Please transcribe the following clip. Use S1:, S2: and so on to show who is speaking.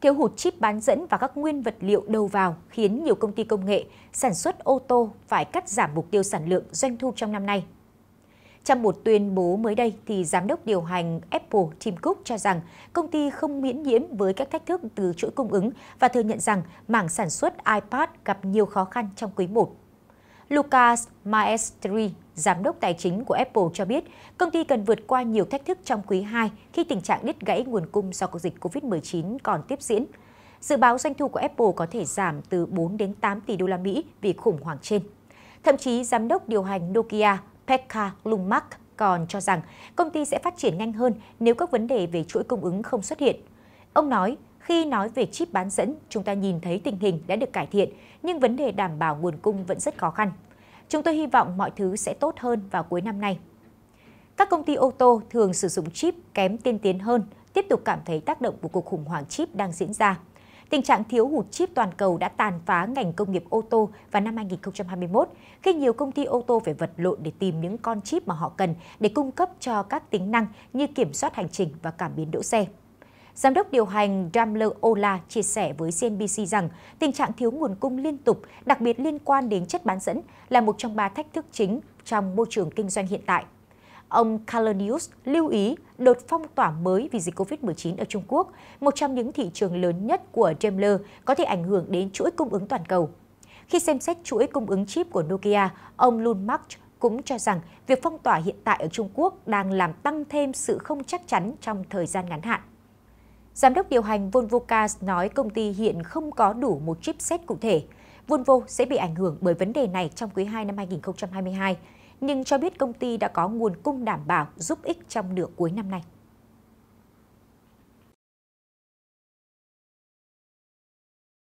S1: Thiếu hụt chip bán dẫn và các nguyên vật liệu đầu vào khiến nhiều công ty công nghệ sản xuất ô tô phải cắt giảm mục tiêu sản lượng doanh thu trong năm nay. Trong một tuyên bố mới đây, thì giám đốc điều hành Apple Tim Cook cho rằng công ty không miễn nhiễm với các thách thức từ chuỗi cung ứng và thừa nhận rằng mảng sản xuất iPad gặp nhiều khó khăn trong quý 1. Lucas Maestri, giám đốc tài chính của Apple cho biết, công ty cần vượt qua nhiều thách thức trong quý 2 khi tình trạng đứt gãy nguồn cung do cuộc dịch COVID-19 còn tiếp diễn. Dự báo doanh thu của Apple có thể giảm từ 4 đến 8 tỷ đô la Mỹ vì khủng hoảng trên. Thậm chí, giám đốc điều hành Nokia Pekka Lundmark còn cho rằng công ty sẽ phát triển nhanh hơn nếu các vấn đề về chuỗi cung ứng không xuất hiện. Ông nói, khi nói về chip bán dẫn, chúng ta nhìn thấy tình hình đã được cải thiện, nhưng vấn đề đảm bảo nguồn cung vẫn rất khó khăn. Chúng tôi hy vọng mọi thứ sẽ tốt hơn vào cuối năm nay. Các công ty ô tô thường sử dụng chip kém tiên tiến hơn, tiếp tục cảm thấy tác động của cuộc khủng hoảng chip đang diễn ra. Tình trạng thiếu hụt chip toàn cầu đã tàn phá ngành công nghiệp ô tô vào năm 2021, khi nhiều công ty ô tô phải vật lộn để tìm những con chip mà họ cần để cung cấp cho các tính năng như kiểm soát hành trình và cảm biến đỗ xe. Giám đốc điều hành Daimler Ola chia sẻ với CNBC rằng tình trạng thiếu nguồn cung liên tục, đặc biệt liên quan đến chất bán dẫn, là một trong ba thách thức chính trong môi trường kinh doanh hiện tại. Ông Kalanius lưu ý đợt phong tỏa mới vì dịch COVID-19 ở Trung Quốc, một trong những thị trường lớn nhất của Daimler, có thể ảnh hưởng đến chuỗi cung ứng toàn cầu. Khi xem xét chuỗi cung ứng chip của Nokia, ông Lundmark cũng cho rằng việc phong tỏa hiện tại ở Trung Quốc đang làm tăng thêm sự không chắc chắn trong thời gian ngắn hạn. Giám đốc điều hành Volvo Cars nói công ty hiện không có đủ một chipset cụ thể. Volvo sẽ bị ảnh hưởng bởi vấn đề này trong quý 2 năm 2022, nhưng cho biết công ty đã có nguồn cung đảm bảo giúp ích trong nửa cuối năm nay.